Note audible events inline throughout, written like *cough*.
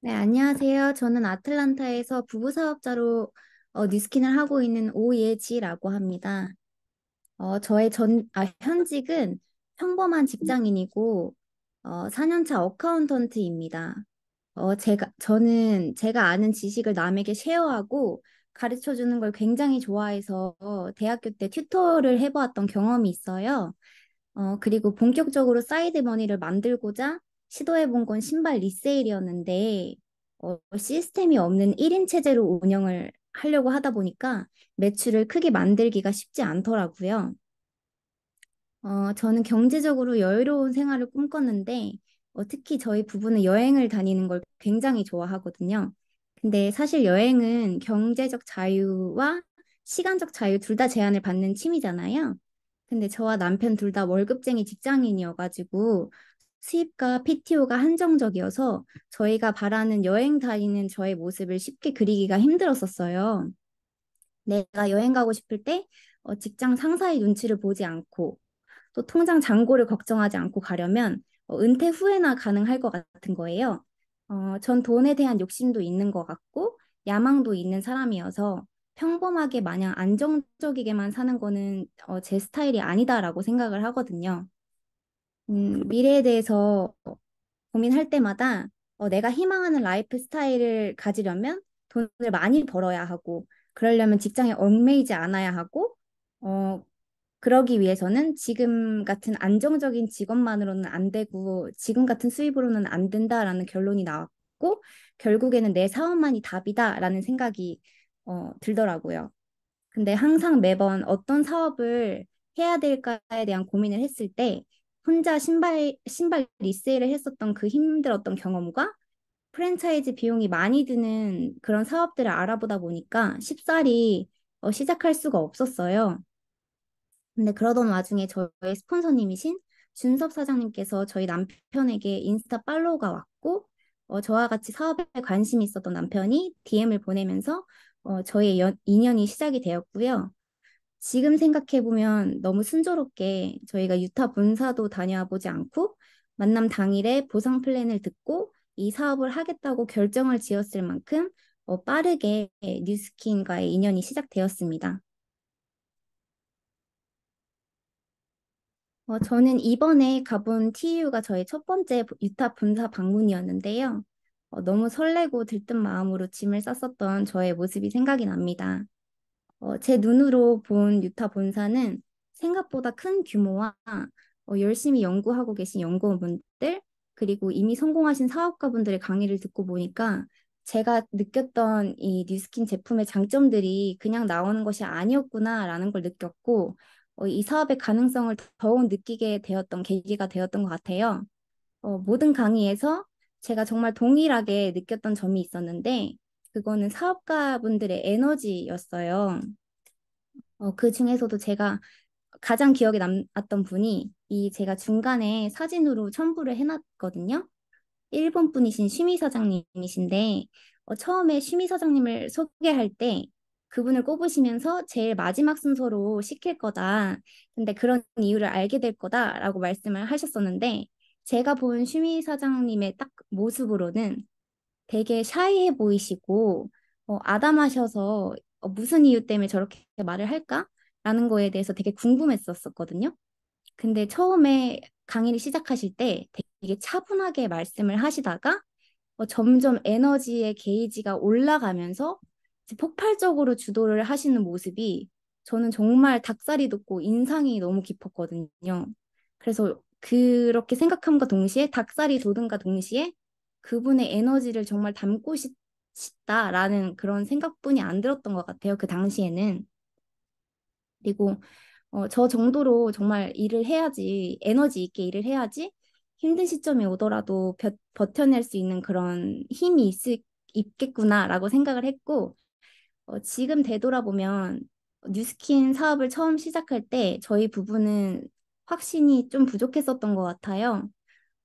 네, 안녕하세요. 저는 아틀란타에서 부부 사업자로 어, 뉴스킨을 하고 있는 오예지라고 합니다. 어, 저의 전, 아, 현직은 평범한 음. 직장인이고 어, 4년차 어카운턴트입니다. 어, 제가, 저는 제가 아는 지식을 남에게 쉐어하고 가르쳐 주는 걸 굉장히 좋아해서 대학교 때 튜터를 해보았던 경험이 있어요. 어, 그리고 본격적으로 사이드 머니를 만들고자 시도해본 건 신발 리세일이었는데 어, 시스템이 없는 1인 체제로 운영을 하려고 하다 보니까 매출을 크게 만들기가 쉽지 않더라고요. 어, 저는 경제적으로 여유로운 생활을 꿈꿨는데 어, 특히 저희 부부는 여행을 다니는 걸 굉장히 좋아하거든요. 근데 사실 여행은 경제적 자유와 시간적 자유 둘 다 제한을 받는 취미잖아요. 근데 저와 남편 둘 다 월급쟁이 직장인이어가지고 수입과 PTO가 한정적이어서 저희가 바라는 여행 다니는 저의 모습을 쉽게 그리기가 힘들었었어요. 내가 여행 가고 싶을 때 어, 직장 상사의 눈치를 보지 않고 또 통장 잔고를 걱정하지 않고 가려면 어, 은퇴 후에나 가능할 것 같은 거예요. 어, 전 돈에 대한 욕심도 있는 것 같고 야망도 있는 사람이어서 평범하게 마냥 안정적이게만 사는 거는 어, 제 스타일이 아니다라고 생각을 하거든요. 음, 미래에 대해서 고민할 때마다 어, 내가 희망하는 라이프 스타일을 가지려면 돈을 많이 벌어야 하고, 그러려면 직장에 얽매이지 않아야 하고, 어, 그러기 위해서는 지금 같은 안정적인 직업만으로는 안 되고, 지금 같은 수입으로는 안 된다라는 결론이 나왔고, 결국에는 내 사업만이 답이다라는 생각이 어, 들더라고요. 근데 항상 매번 어떤 사업을 해야 될까에 대한 고민을 했을 때, 혼자 신발 신발 리세일을 했었던 그 힘들었던 경험과 프랜차이즈 비용이 많이 드는 그런 사업들을 알아보다 보니까 쉽사리 어, 시작할 수가 없었어요. 근데 그러던 와중에 저의 스폰서님이신 준섭 사장님께서 저희 남편에게 인스타 팔로우가 왔고 어, 저와 같이 사업에 관심이 있었던 남편이 DM을 보내면서 어, 저의 연, 인연이 시작이 되었고요. 지금 생각해보면 너무 순조롭게 저희가 유타 본사도 다녀보지 와 않고 만남 당일에 보상 플랜을 듣고 이 사업을 하겠다고 결정을 지었을 만큼 어, 빠르게 뉴스킨과의 인연이 시작되었습니다. 어, 저는 이번에 가본 TU가 저의 첫 번째 유타 본사 방문이었는데요. 어, 너무 설레고 들뜬 마음으로 짐을 쌌었던 저의 모습이 생각이 납니다. 어, 제 눈으로 본 유타 본사는 생각보다 큰 규모와 어, 열심히 연구하고 계신 연구원분들 그리고 이미 성공하신 사업가분들의 강의를 듣고 보니까 제가 느꼈던 이 뉴스킨 제품의 장점들이 그냥 나오는 것이 아니었구나라는 걸 느꼈고 어, 이 사업의 가능성을 더욱 느끼게 되었던 계기가 되었던 것 같아요. 어, 모든 강의에서 제가 정말 동일하게 느꼈던 점이 있었는데 그거는 사업가분들의 에너지였어요. 어, 그 중에서도 제가 가장 기억에 남았던 분이 이 제가 중간에 사진으로 첨부를 해놨거든요. 일본 분이신 쉬미 사장님이신데 어, 처음에 쉬미 사장님을 소개할 때 그분을 꼽으시면서 제일 마지막 순서로 시킬 거다. 근데 그런 이유를 알게 될 거다라고 말씀을 하셨었는데 제가 본 쉬미 사장님의 딱 모습으로는 되게 샤이해 보이시고 어, 아담하셔서 어, 무슨 이유 때문에 저렇게 말을 할까라는 거에 대해서 되게 궁금했었거든요. 근데 처음에 강의를 시작하실 때 되게 차분하게 말씀을 하시다가 어, 점점 에너지의 게이지가 올라가면서 폭발적으로 주도를 하시는 모습이 저는 정말 닭살이 돋고 인상이 너무 깊었거든요. 그래서 그렇게 생각함과 동시에 닭살이 돋음과 동시에 그분의 에너지를 정말 담고 싶, 다라는 그런 생각뿐이 안 들었던 것 같아요. 그 당시에는. 그리고 어, 저 정도로 정말 일을 해야지, 에너지 있게 일을 해야지 힘든 시점이 오더라도 벼, 버텨낼 수 있는 그런 힘이 있 있겠구나라고 생각을 했고, 어, 지금 되돌아보면 뉴스킨 사업을 처음 시작할 때 저희 부부는 확신이 좀 부족했었던 것 같아요.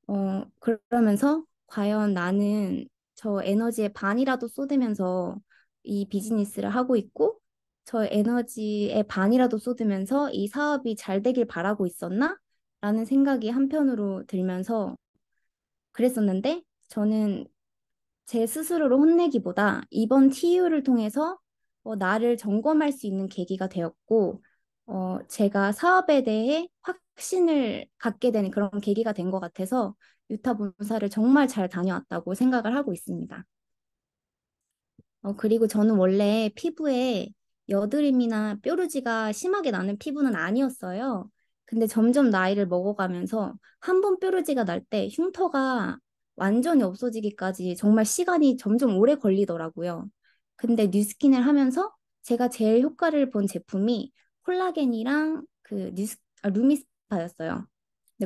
어, 그러면서 과연 나는 저 에너지의 반이라도 쏟으면서 이 비즈니스를 하고 있고 저 에너지의 반이라도 쏟으면서 이 사업이 잘 되길 바라고 있었나? 라는 생각이 한편으로 들면서 그랬었는데 저는 제 스스로를 혼내기보다 이번 TU를 통해서 어, 나를 점검할 수 있는 계기가 되었고 어, 제가 사업에 대해 확신을 갖게 되는 그런 계기가 된 것 같아서 유타 본사를 정말 잘 다녀왔다고 생각을 하고 있습니다. 어, 그리고 저는 원래 피부에 여드름이나 뾰루지가 심하게 나는 피부는 아니었어요. 근데 점점 나이를 먹어가면서 한 번 뾰루지가 날 때 흉터가 완전히 없어지기까지 정말 시간이 점점 오래 걸리더라고요. 근데 뉴스킨을 하면서 제가 제일 효과를 본 제품이 콜라겐이랑 그 뉴스, 아, 루미스파였어요.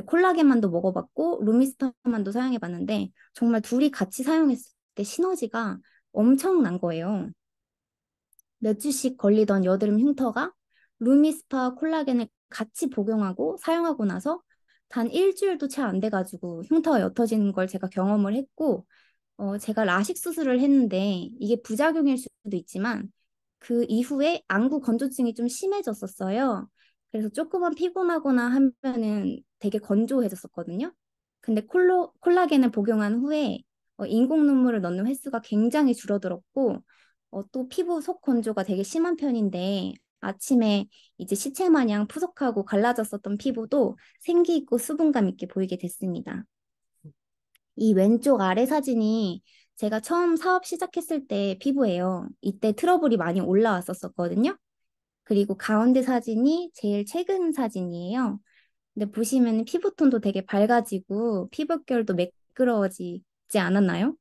근 네, 콜라겐만도 먹어봤고 루미스파만도 사용해봤는데 정말 둘이 같이 사용했을 때 시너지가 엄청난 거예요. 몇 주씩 걸리던 여드름 흉터가 루미스파 콜라겐을 같이 복용하고 사용하고 나서 단 일주일도 채 안 돼가지고 흉터가 옅어지는 걸 제가 경험을 했고 어, 제가 라식 수술을 했는데 이게 부작용일 수도 있지만 그 이후에 안구 건조증이 좀 심해졌었어요. 그래서 조금만 피곤하거나 하면은 되게 건조해졌었거든요. 근데 콜로, 콜라겐을 복용한 후에 어, 인공 눈물을 넣는 횟수가 굉장히 줄어들었고 어, 또 피부 속 건조가 되게 심한 편인데 아침에 이제 시체 마냥 푸석하고 갈라졌었던 피부도 생기 있고 수분감 있게 보이게 됐습니다. 이 왼쪽 아래 사진이 제가 처음 사업 시작했을 때 피부예요. 이때 트러블이 많이 올라왔었거든요. 그리고 가운데 사진이 제일 최근 사진이에요. 근데 보시면 피부톤도 되게 밝아지고 피부결도 매끄러워지지 않았나요?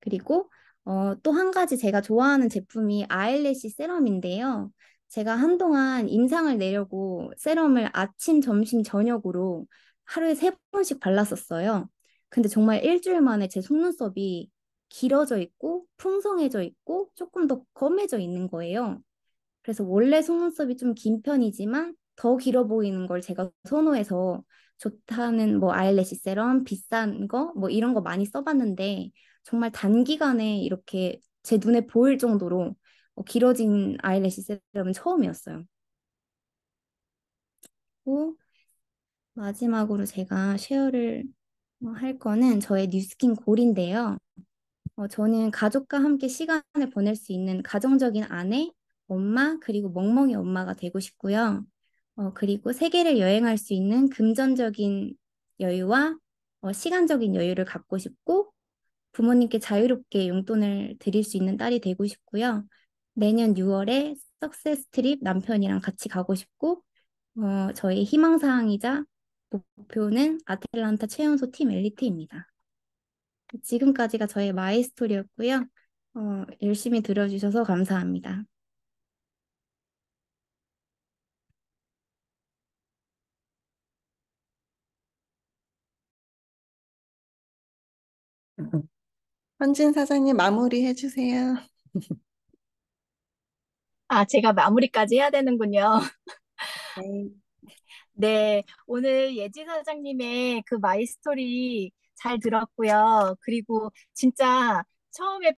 그리고 어, 또 한 가지 제가 좋아하는 제품이 아일래쉬 세럼인데요. 제가 한동안 임상을 내려고 세럼을 아침, 점심, 저녁으로 하루에 세 번씩 발랐었어요. 근데 정말 일주일 만에 제 속눈썹이 길어져 있고 풍성해져 있고 조금 더 검해져 있는 거예요. 그래서 원래 속눈썹이 좀 긴 편이지만 더 길어 보이는 걸 제가 선호해서 좋다는 뭐아일래시 세럼 비싼 거 뭐 이런 거 많이 써봤는데 정말 단기간에 이렇게 제 눈에 보일 정도로 어, 길어진 아일래시 세럼은 처음이었어요. 그리고 마지막으로 제가 쉐어를 뭐 할 거는 저의 뉴스킨 골인데요. 어, 저는 가족과 함께 시간을 보낼 수 있는 가정적인 아내, 엄마, 그리고 멍멍이 엄마가 되고 싶고요. 어, 그리고 세계를 여행할 수 있는 금전적인 여유와 어, 시간적인 여유를 갖고 싶고 부모님께 자유롭게 용돈을 드릴 수 있는 딸이 되고 싶고요. 내년 6월에 석세스 트립 남편이랑 같이 가고 싶고 어, 저희 희망사항이자 목표는 아틀란타 최연소 팀 엘리트입니다. 지금까지가 저의 마이스토리였고요. 어, 열심히 들어주셔서 감사합니다. 현진 사장님 마무리해 주세요. *laughs* 아, 제가 마무리까지 해야 되는군요. 네, *laughs* 네 오늘 예지 사장님의 그 마이 스토리 잘 들었고요. 그리고 진짜 처음에